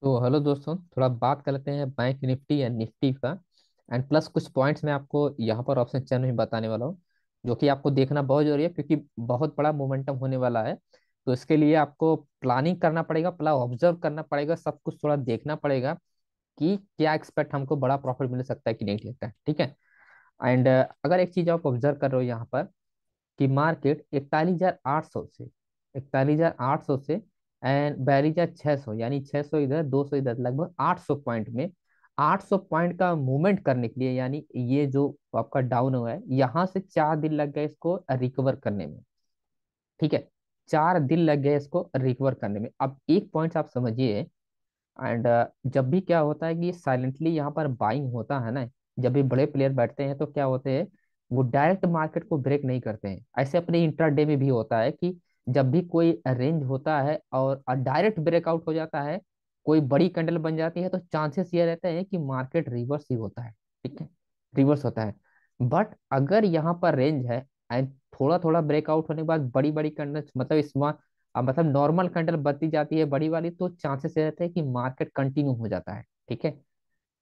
तो हेलो दोस्तों थोड़ा बात कर लेते हैं बैंक निफ्टी एंड निफ्टी का एंड प्लस कुछ पॉइंट्स मैं आपको यहाँ पर ऑप्शन चैनल में बताने वाला हूँ जो कि आपको देखना बहुत जरूरी है क्योंकि बहुत बड़ा मोमेंटम होने वाला है तो इसके लिए आपको प्लानिंग करना पड़ेगा प्लस ऑब्जर्व करना पड़ेगा सब कुछ थोड़ा देखना पड़ेगा कि क्या एक्सपेक्ट हमको बड़ा प्रॉफिट मिल सकता है कि नहीं सकता है ठीक है एंड अगर एक चीज़ आप ऑब्जर्व कर रहे हो यहाँ पर कि मार्केट इकतालीस से इकतालीस से एंड बैरिजा 600 यानी 600 इधर 200 इधर लगभग 800 पॉइंट में 800 पॉइंट का मूवमेंट करने के लिए यानी ये जो आपका डाउन हुआ है यहाँ से चार दिन लग गए इसको रिकवर करने में ठीक है चार दिन लग गए इसको रिकवर करने में अब एक पॉइंट आप समझिए एंड जब भी क्या होता है कि साइलेंटली यहाँ पर बाइंग होता है ना जब भी बड़े प्लेयर बैठते हैं तो क्या होते हैं वो डायरेक्ट मार्केट को ब्रेक नहीं करते हैं ऐसे अपने इंटरडे में भी होता है कि जब भी कोई रेंज होता है और डायरेक्ट ब्रेकआउट हो जाता है कोई बड़ी कैंडल बन जाती है तो चांसेस ये रहते हैं कि मार्केट रिवर्स ही होता है ठीक है रिवर्स होता है बट अगर यहाँ पर रेंज है एंड थोड़ा थोड़ा ब्रेकआउट होने के बाद बड़ी बड़ी कैंडल मतलब इसमें मतलब नॉर्मल कैंडल बनती जाती है बड़ी वाली तो चांसेस ये रहते हैं कि मार्केट कंटिन्यू हो जाता है ठीक है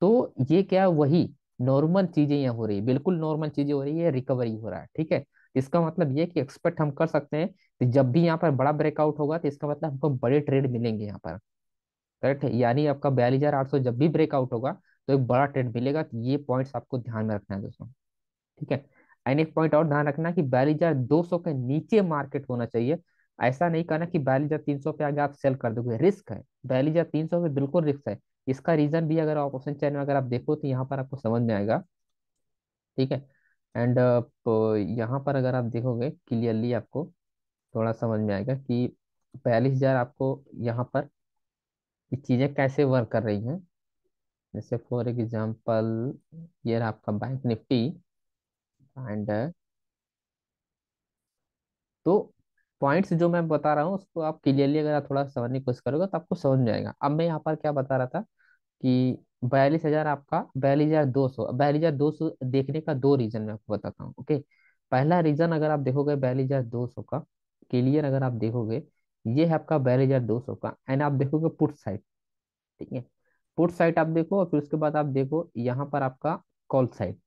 तो ये क्या वही नॉर्मल चीजें यहाँ हो रही है बिल्कुल नॉर्मल चीजें हो रही है रिकवरी हो रहा है ठीक है इसका मतलब ये कि एक्सपेक्ट हम कर सकते हैं कि जब भी यहाँ पर बड़ा ब्रेकआउट होगा तो इसका मतलब हमको बड़े ट्रेड मिलेंगे यहाँ पर करेक्ट है यानी आपका बयालीस हजार आठ सौ जब भी ब्रेकआउट होगा तो एक बड़ा ट्रेड मिलेगा तो ये पॉइंट्स आपको ध्यान में रखना है दोस्तों ठीक है एंड एक पॉइंट और ध्यान रखना कि बयालीस हजार दो सौ के नीचे मार्केट होना चाहिए ऐसा नहीं करना कि बयालीस हजार तीन सौ पे आगे आप सेल कर दोगे रिस्क है बयालीस हजार तीन सौ पे बिल्कुल रिस्क है इसका रीजन भी अगर आप ऑप्शन चैन में अगर आप देखो तो यहाँ पर आपको समझ में आएगा ठीक है एंड uh, यहाँ पर अगर आप देखोगे क्लियरली आपको थोड़ा समझ में आएगा कि बयालीस हज़ार आपको यहाँ पर चीज़ें कैसे वर्क कर रही हैं जैसे फॉर एग्जांपल ये रहा आपका बैंक निफ्टी एंड uh, तो पॉइंट्स जो मैं बता रहा हूँ उसको आप क्लियरली अगर आप थोड़ा समझने की कोशिश करोगे तो आपको समझ में आएगा अब मैं यहाँ पर क्या बता रहा था कि बयालीस हजार आपका बयालीस हजार दो सौ बयालीस हजार दो सौ देखने का दो रीजन मैं आपको बताता हूँ ओके पहला रीजन अगर आप देखोगे बयालीस हजार दो सौ का क्लियर अगर आप देखोगे ये है आपका बयालीस हजार दो सौ का एंड आप देखोगे पुट साइट ठीक है पुट साइट आप देखो और फिर उसके बाद आप देखो यहाँ पर आपका कॉल साइट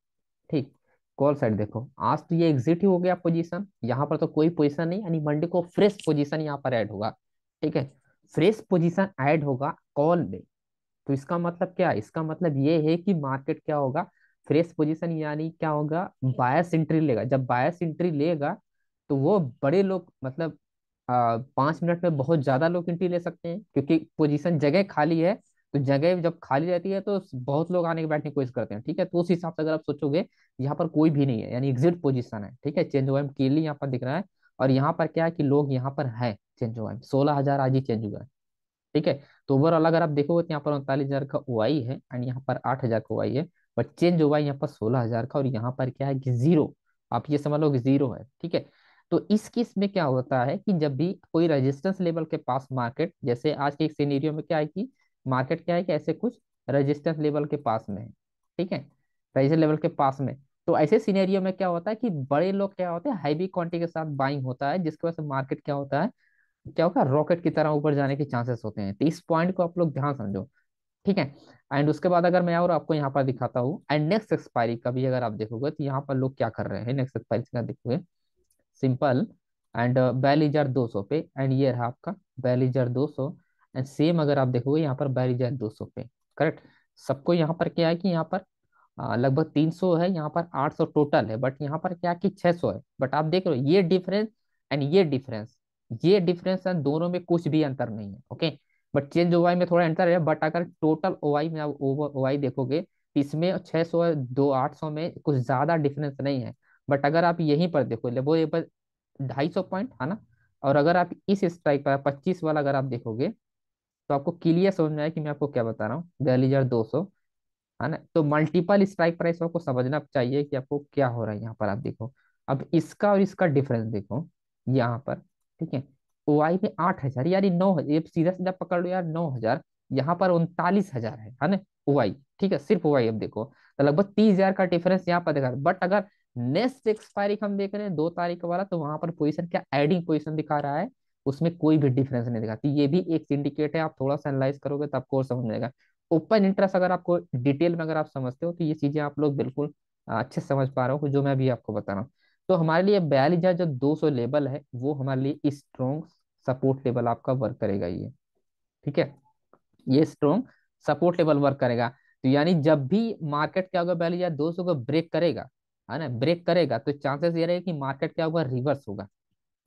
ठीक कॉल साइड देखो आज तो ये एग्जिट ही हो गया पोजीशन यहाँ पर तो कोई पोजीशन नहीं यानी मंडे को फ्रेश पोजीशन यहाँ पर ऐड होगा ठीक है फ्रेश पोजीशन ऐड होगा कॉल में तो इसका मतलब क्या इसका मतलब ये है कि मार्केट क्या होगा फ्रेश पोजीशन यानी क्या होगा बायस एंट्री लेगा जब बायस एंट्री लेगा तो वो बड़े लोग मतलब पांच मिनट में बहुत ज्यादा लोग एंट्री ले सकते हैं क्योंकि पोजीशन जगह खाली है तो जगह जब खाली रहती है तो बहुत लोग आने के बैठने की कोशिश करते हैं ठीक है तो उस हिसाब से अगर आप सोचोगे यहाँ पर कोई भी नहीं है यानी एग्जिट पोजीशन है ठीक है चेंज ओएम क्लियरली यहाँ पर दिख रहा है और यहाँ पर क्या है कि लोग यहाँ पर है चेंज ओएम सोलह हजार आज ही चेंज हुआ है ठीक है तो ओवरऑल अगर आप देखोगे तो यहाँ पर उनतालीस हजार का ओ आई है एंड यहाँ पर आठ हजार का ओ आई है बट चेंज हुआ यहाँ पर सोलह हजार का और यहाँ पर क्या है कि जीरो आप ये समझ लो कि जीरो है ठीक है तो इस केस में क्या होता है कि जब भी कोई रेजिस्टेंस लेवल के पास मार्केट जैसे आज के एक सीनेरियो में क्या है कि मार्केट क्या है कि ऐसे कुछ रेजिस्टेंस लेवल के पास में है ठीक है रेजिस्टेंस लेवल के पास में तो ऐसे सीनेरियो में क्या होता है कि बड़े लोग क्या होते हैं हाईवी क्वांटिटी के साथ बाइंग होता है जिसकी वजह से मार्केट क्या होता है क्या होगा रॉकेट की तरह ऊपर जाने के चांसेस होते हैं तो इस पॉइंट को आप लोग ध्यान समझो ठीक है एंड उसके बाद अगर मैं और आपको यहाँ पर दिखाता हूँ एंड नेक्स्ट एक्सपायरी का भी अगर आप देखोगे तो यहाँ पर लोग क्या कर रहे हैं नेक्स्ट एक्सपायरी का देखोगे सिंपल एंड बैलीजर दो सौ पे एंड ये रहा आपका बैलीजर दो सौ एंड सेम अगर आप देखोगे यहाँ पर बैलीजर दो सौ पे करेक्ट सबको यहाँ पर क्या है कि यहाँ पर लगभग तीन सौ है यहाँ पर आठ सौ टोटल है बट यहाँ पर क्या कि छह सौ है बट आप देख रहे हो ये डिफरेंस एंड ये डिफरेंस ये डिफरेंस है दोनों में कुछ भी अंतर नहीं है ओके बट चेंज ओवाई में थोड़ा अंतर है बट अगर टोटल ओवाई में आप ओवाई देखोगे इसमें छह सौ दो आठ सौ में कुछ ज्यादा डिफरेंस नहीं है बट अगर आप यहीं पर देखो वो ये पर ढाई सौ पॉइंट है ना और अगर आप इस स्ट्राइक पर पच्चीस वाला अगर आप देखोगे तो आपको क्लियर समझ में आए कि मैं आपको क्या बता रहा हूँ बयालीस हजार दो सौ है ना तो मल्टीपल स्ट्राइक प्राइस आपको समझना चाहिए कि आपको क्या हो रहा है यहाँ पर आप देखो अब इसका और इसका डिफरेंस देखो यहाँ पर ठीक है ओ आई में आठ हजार यानी नौ हजार ये सीधा सीधा पकड़ लो यार नौ हजार यहाँ पर उनतालीस हजार है है ना वाई ठीक है सिर्फ वाई अब देखो तो लगभग तीस हजार का डिफरेंस यहाँ पर देखा बट अगर नेक्स्ट एक्सपायरी हम देख रहे हैं दो तारीख वाला तो वहां पर पोजिशन क्या एडिंग पोजिशन दिखा रहा है उसमें कोई भी डिफरेंस नहीं दिखा तो ये भी एक इंडिकेट है आप थोड़ा सा एनालाइज करोगे तो आपको समझ में आएगा ओपन इंटरेस्ट अगर आपको डिटेल में अगर आप समझते हो तो ये चीजें आप लोग बिल्कुल अच्छे समझ पा रहे हो जो मैं अभी आपको बता रहा हूँ तो हमारे लिए बयालीस हजार जो दो सौ लेवल है वो हमारे लिए स्ट्रॉन्ग सपोर्ट लेवल आपका वर्क करेगा ये ठीक है ये स्ट्रॉन्ग सपोर्ट लेवल वर्क करेगा तो यानी जब भी मार्केट क्या होगा बयालीस हजार दो सौ को ब्रेक करेगा है ना ब्रेक करेगा तो चांसेस ये रहेगा कि मार्केट क्या होगा रिवर्स होगा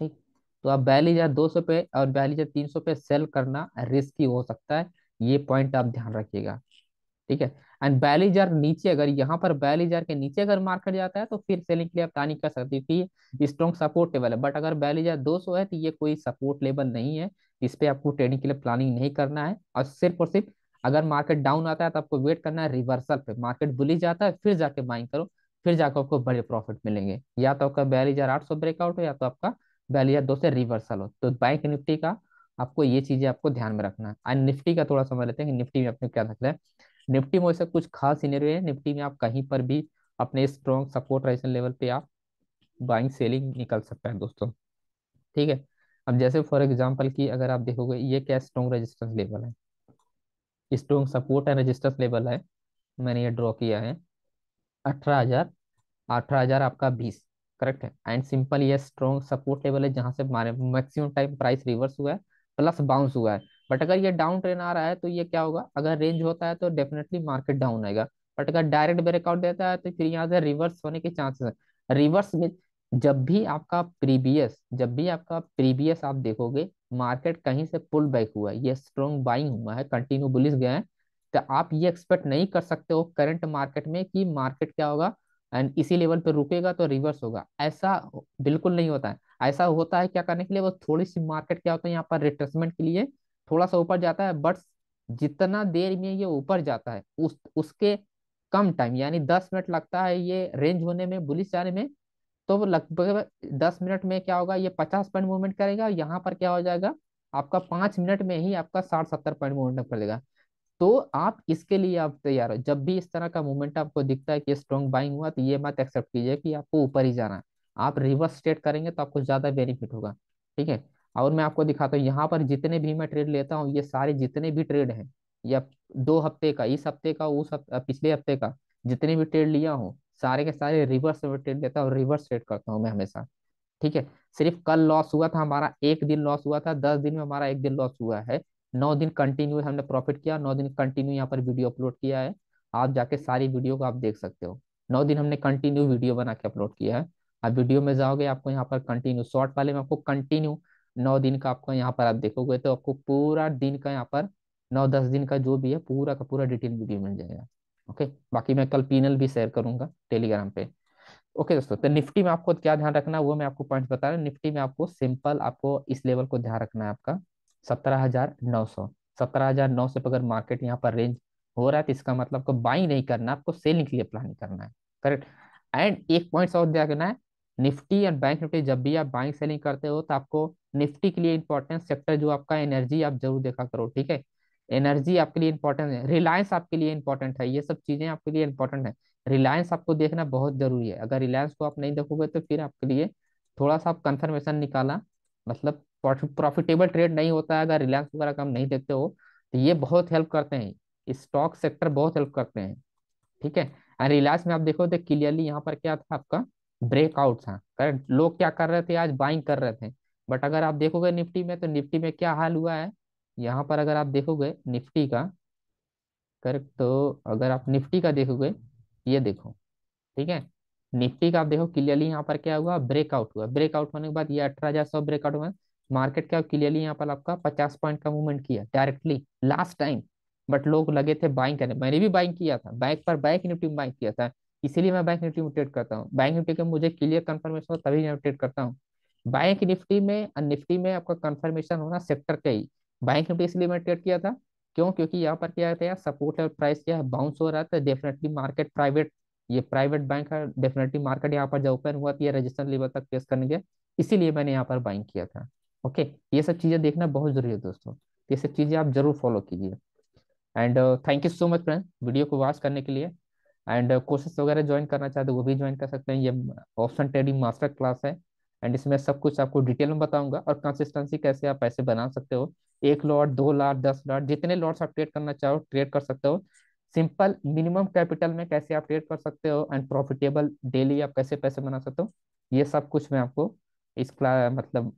ठीक तो आप बयालीस हजार दो सौ पे और बयालीस हजार तीन सौ पे सेल करना रिस्की हो सकता है ये पॉइंट आप ध्यान रखिएगा ठीक है एंड बैलीजार नीचे अगर यहाँ पर बैलीजार के नीचे अगर मार्केट जाता है तो फिर सेलिंग के लिए आप तानी कर सकते थी क्योंकि स्ट्रॉन्ग सपोर्ट लेवल है बट अगर बैलीजार 200 है तो ये कोई सपोर्ट लेवल नहीं है इस पर आपको ट्रेडिंग के लिए प्लानिंग नहीं करना है और सिर्फ और सिर्फ अगर मार्केट डाउन आता है तो आपको वेट करना है रिवर्सल पे मार्केट बुली जाता है फिर जाके बाइंग करो फिर जाकर आपको बड़े प्रॉफिट मिलेंगे या तो आपका हजार आठ सौ ब्रेकआउट हो या तो आपका हजार दो से रिवर्सल हो तो बैंक निफ्टी का आपको ये चीजें आपको ध्यान में रखना है एंड निफ्टी का थोड़ा समझ लेते हैं कि निफ्टी में आपने क्या रखना है निफ्टी में वैसे कुछ खास सीनियर है निफ्टी में आप कहीं पर भी अपने स्ट्रॉन्ग सपोर्ट रेजिस्टेंस लेवल पे आप बाइंग सेलिंग निकल सकते हैं दोस्तों ठीक है अब जैसे फॉर एग्जांपल की अगर आप देखोगे ये क्या स्ट्रॉन्ग रेजिस्टेंस लेवल है strong support and resistance level है मैंने ये ड्रॉ किया है अठारह हजार अठारह हजार आपका बीस करेक्ट है एंड सिंपल ये स्ट्रॉन्ग सपोर्ट लेवल है जहाँ से मैक्सिमम टाइम प्राइस रिवर्स हुआ है प्लस बाउंस हुआ है बट अगर ये डाउन ट्रेन आ रहा है तो ये क्या होगा अगर रेंज होता है तो डेफिनेटली मार्केट डाउन आएगा बट अगर डायरेक्ट ब्रेकआउट देता है तो फिर यहाँ से रिवर्स होने के चांसेस है रिवर्स में जब भी आपका प्रीवियस जब भी आपका प्रीवियस आप देखोगे मार्केट कहीं से पुल बैक हुआ है ये स्ट्रॉन्ग बाइंग हुआ है कंटिन्यू बुलिस गए हैं तो आप ये एक्सपेक्ट नहीं कर सकते हो करंट मार्केट में कि मार्केट क्या होगा एंड इसी लेवल पे रुकेगा तो रिवर्स होगा ऐसा बिल्कुल नहीं होता है ऐसा होता है क्या करने के लिए वो थोड़ी सी मार्केट क्या होता है यहाँ पर रिट्रेसमेंट के लिए थोड़ा सा ऊपर जाता है बट जितना देर में ये ऊपर जाता है उस उसके कम टाइम यानी दस मिनट लगता है ये रेंज होने में बुलिस जाने में तो लगभग दस मिनट में क्या होगा ये पचास पॉइंट मूवमेंट करेगा यहाँ पर क्या हो जाएगा आपका पाँच मिनट में ही आपका साठ सत्तर पॉइंट मूवमेंट कर देगा तो आप इसके लिए आप तैयार हो जब भी इस तरह का मूवमेंट आपको दिखता है कि स्ट्रॉन्ग बाइंग हुआ तो ये मत एक्सेप्ट कीजिए कि आपको ऊपर ही जाना है आप रिवर्स स्टेट करेंगे तो आपको ज़्यादा बेनिफिट होगा ठीक है और मैं आपको दिखाता हूँ यहाँ पर जितने भी मैं ट्रेड लेता हूँ ये सारे जितने भी ट्रेड हैं या दो हफ्ते का इस हफ्ते का उस हफ्ते, पिछले हफ्ते का जितने भी ट्रेड लिया हूँ सारे के सारे रिवर्स में ट्रेड लेता हूँ रिवर्स ट्रेड करता हूँ मैं हमेशा ठीक है सिर्फ कल लॉस हुआ था हमारा एक दिन लॉस हुआ था दस दिन में हमारा एक दिन लॉस हुआ है नौ दिन कंटिन्यू हमने प्रॉफिट किया नौ दिन कंटिन्यू यहाँ पर वीडियो अपलोड किया है आप जाके सारी वीडियो को आप देख सकते हो नौ दिन हमने कंटिन्यू वीडियो बना के अपलोड किया है आप वीडियो में जाओगे आपको यहाँ पर कंटिन्यू शॉर्ट वाले में आपको कंटिन्यू नौ दिन का आपका यहाँ पर आप देखोगे तो आपको पूरा दिन का यहाँ पर नौ दस दिन का जो भी है पूरा का पूरा डिटेल वीडियो मिल जाएगा ओके बाकी मैं कल पीनल भी शेयर करूंगा टेलीग्राम पे ओके दोस्तों तो निफ्टी में आपको क्या ध्यान रखना है वो मैं आपको पॉइंट बता रहा हूँ निफ्टी में आपको सिंपल आपको इस लेवल को ध्यान रखना है आपका सत्रह हजार नौ सौ सत्रह हजार नौ सौ अगर मार्केट यहाँ पर रेंज हो रहा है तो इसका मतलब आपको बाई नहीं करना आपको सेलिंग के लिए प्लानिंग करना है करेक्ट एंड एक पॉइंट और ध्यान रखना है निफ्टी एंड बैंक निफ्टी जब भी आप बाइंग सेलिंग करते हो तो आपको निफ्टी के लिए इंपॉर्टेंट सेक्टर जो आपका एनर्जी आप जरूर देखा करो ठीक है एनर्जी आपके लिए इंपॉर्टेंट है रिलायंस आपके लिए इंपॉर्टेंट है ये सब चीजें आपके लिए इंपॉर्टेंट है रिलायंस आपको देखना बहुत जरूरी है अगर रिलायंस को आप नहीं देखोगे तो फिर आपके लिए थोड़ा सा आप कंफर्मेशन निकाला मतलब प्रॉफिटेबल ट्रेड नहीं होता है अगर रिलायंस वगैरह का नहीं देखते हो तो ये बहुत हेल्प करते हैं स्टॉक सेक्टर बहुत हेल्प करते हैं ठीक है एंड रिलायंस में आप देखो तो क्लियरली यहाँ पर क्या था आपका ब्रेकआउट था करेक्ट लोग क्या कर रहे थे आज बाइंग कर रहे थे बट अगर आप देखोगे निफ्टी में तो निफ्टी में क्या हाल हुआ है यहाँ पर अगर आप देखोगे निफ्टी का करेक्ट तो अगर आप निफ्टी का देखोगे ये देखो ठीक है निफ्टी का आप देखो क्लियरली यहाँ पर क्या हुआ ब्रेकआउट हुआ ब्रेकआउट होने के बाद ये अठारह हजार सौ ब्रेकआउट हुआ मार्केट क्या क्लियरली यहाँ पर आपका पचास पॉइंट का मूवमेंट किया डायरेक्टली लास्ट टाइम बट लोग लगे थे बाइंग करने मैंने भी बाइंग किया था बाइक पर बाइक निफ्टी में बाइंग किया था इसीलिए मैं बैंक निफ्टी में ट्रेड करता हूँ बैंक निफ्टी का मुझे क्लियर कंफर्मेशन हो तभी मैं ट्रेड करता हूँ बैंक निफ्टी में निफ्टी में आपका कंफर्मेशन होना सेक्टर का ही बैंक निफ्टी इसलिए मैं ट्रेड किया था क्यों क्योंकि यहाँ पर क्या था सपोर्ट और प्राइस क्या है बाउंस हो रहा था डेफिनेटली मार्केट प्राइवेट ये प्राइवेट बैंक है डेफिनेटली मार्केट यहाँ पर जब ओपन हुआ था रजिस्टर लेवल तक फेस के इसीलिए मैंने यहाँ पर बाइंग किया था ओके ये सब चीज़ें देखना बहुत जरूरी है दोस्तों ये सब चीज़ें आप जरूर फॉलो कीजिए and thank you so much friend video को वॉच करने के लिए एंड कोर्सेस वगैरह ज्वाइन करना चाहते हो तो वो भी ज्वाइन कर सकते हैं ये ऑप्शन ट्रेडिंग मास्टर क्लास है एंड इसमें सब कुछ आपको डिटेल में बताऊंगा और कंसिस्टेंसी कैसे आप पैसे बना सकते हो एक लॉट दो लॉट दस लॉट जितने लॉट्स आप ट्रेड करना चाहो ट्रेड कर सकते हो सिंपल मिनिमम कैपिटल में कैसे आप ट्रेड कर सकते हो एंड प्रॉफिटेबल डेली आप कैसे पैसे बना सकते हो ये सब कुछ मैं आपको इस क्लास मतलब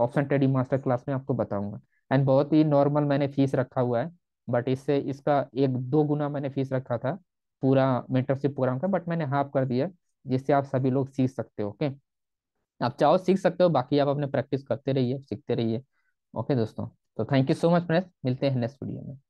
ऑप्शन ट्रेडिंग मास्टर क्लास में आपको बताऊंगा एंड बहुत ही नॉर्मल मैंने फीस रखा हुआ है बट इससे इसका एक दो गुना मैंने फीस रखा था पूरा मेंटरशिप प्रोग्राम का बट मैंने हाफ कर दिया जिससे आप सभी लोग सीख सकते हो ओके आप चाहो सीख सकते हो बाकी आप अपने प्रैक्टिस करते रहिए सीखते रहिए ओके दोस्तों तो thank you so much friends मिलते हैं नेक्स्ट वीडियो में